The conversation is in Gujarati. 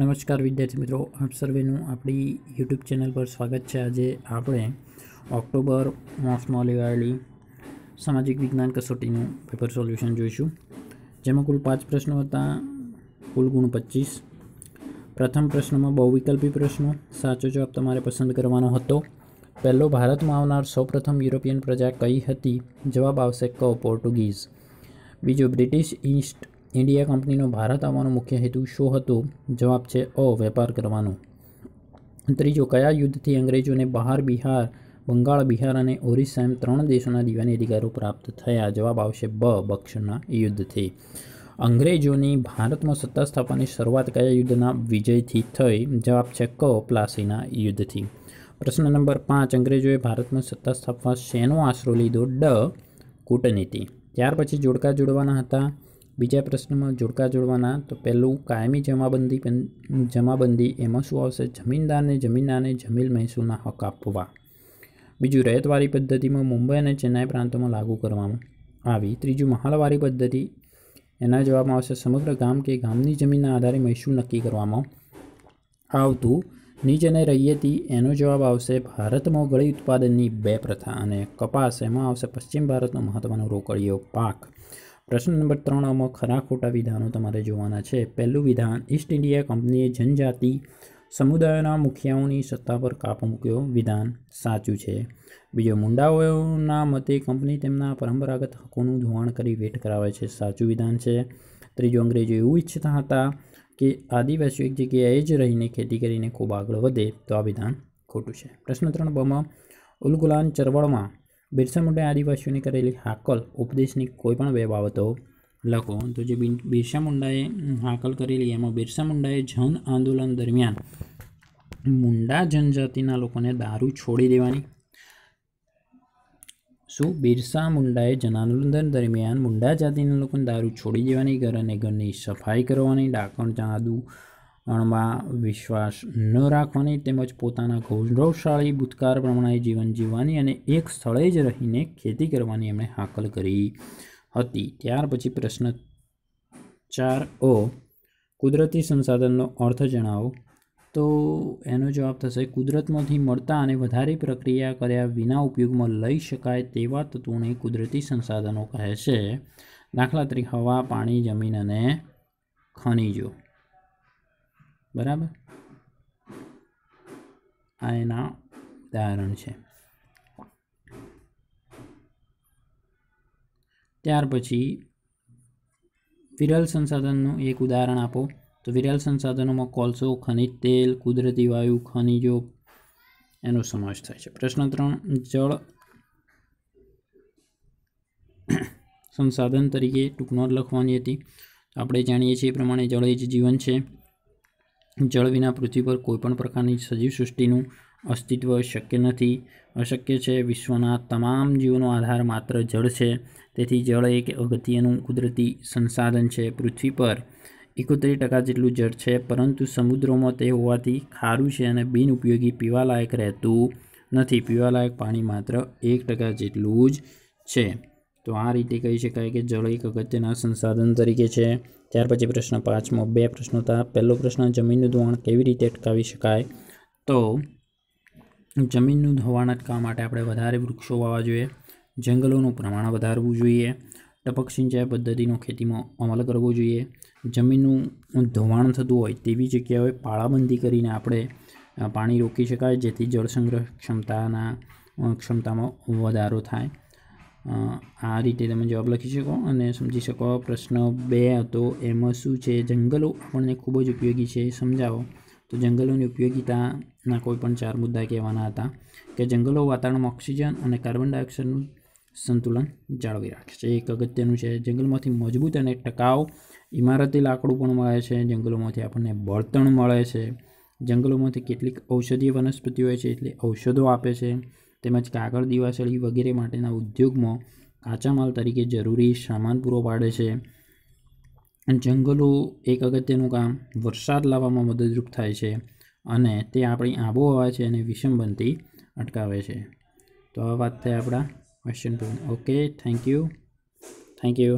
નમસ્કાર વિદ્યાર્થી મિત્રો આપ સર્વેનું આપણી યુટ્યુબ ચેનલ પર સ્વાગત છે આજે આપણે ઓક્ટોબર માસમાં લેવાયેલી સામાજિક વિજ્ઞાન કસોટીનું પેપર સોલ્યુશન જોઈશું જેમાં કુલ પાંચ પ્રશ્નો હતા કુલ ગુણ પચીસ પ્રથમ પ્રશ્નમાં બહુવિકલ્પી પ્રશ્નો સાચો જવાબ તમારે પસંદ કરવાનો હતો પહેલો ભારતમાં આવનાર સૌપ્રથમ યુરોપિયન પ્રજા કઈ હતી જવાબ આવશે ક પોર્ટુગીઝ બીજો બ્રિટિશ ઈસ્ટ ઇન્ડિયા કંપનીનો ભારત આવવાનો મુખ્ય હેતુ શું હતો જવાબ છે અ વેપાર કરવાનો ત્રીજો કયા યુદ્ધથી અંગ્રેજોને બહાર બિહાર બંગાળ બિહાર અને ઓરિસ્સા એમ ત્રણ દેશોના દિવાની અધિકારો પ્રાપ્ત થયા જવાબ આવશે બ બક્ષના યુદ્ધથી અંગ્રેજોની ભારતમાં સત્તા સ્થાપવાની શરૂઆત કયા યુદ્ધના વિજયથી થઈ જવાબ છે ક પ્લાસીના યુદ્ધથી પ્રશ્ન નંબર પાંચ અંગ્રેજોએ ભારતમાં સત્તા સ્થાપવા શેનો આશરો લીધો ડ કૂટનીતિ ત્યાર પછી જોડકા જોડવાના હતા બીજા પ્રશ્નમાં જોડકા જોડવાના તો પહેલું કાયમી જમાબંધી જમાબંધી એમાં શું આવશે જમીનદારને જમીનદારને જમીન મહેસૂલના હક આપવા બીજું રહેતવારી પદ્ધતિમાં મુંબઈ અને ચેન્નાઈ પ્રાંતોમાં લાગુ કરવામાં આવી ત્રીજું મહાલવારી પદ્ધતિ એના જવાબમાં આવશે સમગ્ર ગામ કે ગામની જમીનના આધારે મહેસૂલ નક્કી કરવામાં આવતું નીચ અને રૈયતી એનો જવાબ આવશે ભારતમાં ગળી ઉત્પાદનની બે પ્રથા અને કપાસ એમાં આવશે પશ્ચિમ ભારતનો મહત્ત્વનો રોકડીયો પાક પ્રશ્ન નંબર ત્રણ આમાં ખરા ખોટા વિધાનો તમારે જોવાના છે પહેલું વિધાન ઈસ્ટ ઇન્ડિયા કંપનીએ જનજાતિ સમુદાયોના મુખિયાઓની સત્તા પર કાપ મૂક્યો વિધાન સાચું છે બીજો મુંડાઓના મતે કંપની તેમના પરંપરાગત હકોનું ધોવાણ કરી વેટ કરાવે છે સાચું વિધાન છે ત્રીજો અંગ્રેજો એવું ઈચ્છતા હતા કે આદિવાસીઓ એક જગ્યાએ જ રહીને ખેતી કરીને ખૂબ આગળ વધે તો આ વિધાન ખોટું છે પ્રશ્ન ત્રણ બમાં ઉલગુલાન ચરવળમાં બિરસા મુંડે આદિવાસીઓની કરેલી હાકલ ઉપદેશની કોઈપણ બે બાબતો લખો તો જે બિરસા મુંડાએ હાકલ કરેલી એમાં બિરસા મુંડાએ જન આંદોલન દરમિયાન મુંડા જનજાતિના લોકોને દારૂ છોડી દેવાની શું બિરસા મુંડાએ જન જનાંદોલન દરમિયાન મુંડા જાતિના લોકોને દારૂ છોડી દેવાની ઘર અને ઘરની સફાઈ કરવાની ડાકણ ચાદું અણમાં વિશ્વાસ ન રાખવાની તેમજ પોતાના ગૌરવશાળી ભૂતકાળ પ્રમાણે જીવન જીવવાની અને એક સ્થળે જ રહીને ખેતી કરવાની એમણે હાકલ કરી હતી ત્યાર પછી પ્રશ્ન ચાર ઓ કુદરતી સંસાધનનો અર્થ જણાવો તો એનો જવાબ થશે કુદરતમાંથી મળતા અને વધારે પ્રક્રિયા કર્યા વિના ઉપયોગમાં લઈ શકાય તેવા તત્વોને કુદરતી સંસાધનો કહે છે દાખલા તરીકે હવા પાણી જમીન અને ખનીજો બરાબર આ એના ઉદાહરણ છે ત્યાર પછી વિરલ સંસાધનનું એક ઉદાહરણ આપો તો વિરલ સંસાધનોમાં કોલસો ખનિજ તેલ કુદરતી વાયુ ખનિજો એનો સમાવેશ થાય છે પ્રશ્ન ત્રણ જળ સંસાધન તરીકે ટૂંકનોટ લખવાની હતી આપણે જાણીએ છીએ એ પ્રમાણે જળ એ જ જીવન છે જળ વિના પૃથ્વી પર કોઈપણ પ્રકારની સજીવ સૃષ્ટિનું અસ્તિત્વ શક્ય નથી અશક્ય છે વિશ્વના તમામ જીવનો આધાર માત્ર જળ છે તેથી જળ એક અગત્યનું કુદરતી સંસાધન છે પૃથ્વી પર એકોતેર ટકા જેટલું જળ છે પરંતુ સમુદ્રોમાં તે હોવાથી ખારું છે અને બિનઉપયોગી પીવાલાયક રહેતું નથી પીવાલાયક પાણી માત્ર એક ટકા જેટલું જ છે તો આ રીતે કહી શકાય કે જળ એક અગત્યના સંસાધન તરીકે છે ત્યાર પછી પ્રશ્ન પાંચમો બે પ્રશ્નો હતા પહેલો પ્રશ્ન જમીનનું ધોવાણ કેવી રીતે અટકાવી શકાય તો જમીનનું ધોવાણ અટકાવવા માટે આપણે વધારે વૃક્ષો વાવવા જોઈએ જંગલોનું પ્રમાણ વધારવું જોઈએ ટપક સિંચાઈ પદ્ધતિનો ખેતીમાં અમલ કરવો જોઈએ જમીનનું ધોવાણ થતું હોય તેવી જગ્યાઓએ પાળાબંધી કરીને આપણે પાણી રોકી શકાય જેથી જળ સંગ્રહ ક્ષમતાના ક્ષમતામાં વધારો થાય આ રીતે તમે જવાબ લખી શકો અને સમજી શકો પ્રશ્ન બે હતો એમાં શું છે જંગલો આપણને ખૂબ જ ઉપયોગી છે સમજાવો તો જંગલોની ઉપયોગીતાના કોઈપણ ચાર મુદ્દા કહેવાના હતા કે જંગલો વાતાવરણમાં ઓક્સિજન અને કાર્બન ડાયોક્સાઇડનું સંતુલન જાળવી રાખે છે એક અગત્યનું છે જંગલમાંથી મજબૂત અને ટકાઉ ઇમારતી લાકડું પણ મળે છે જંગલોમાંથી આપણને બળતણ મળે છે જંગલોમાંથી કેટલીક ઔષધીય વનસ્પતિઓ હોય છે એટલે ઔષધો આપે છે તેમજ કાગળ દિવાસળી વગેરે માટેના ઉદ્યોગમાં કાચા માલ તરીકે જરૂરી સામાન પૂરો પાડે છે જંગલો એક અગત્યનું કામ વરસાદ લાવવામાં મદદરૂપ થાય છે અને તે આપણી આબોહવા છે અને વિષમ બનતી અટકાવે છે તો આ વાત થાય આપણા ક્વેશ્ચન પર okay thank you thank you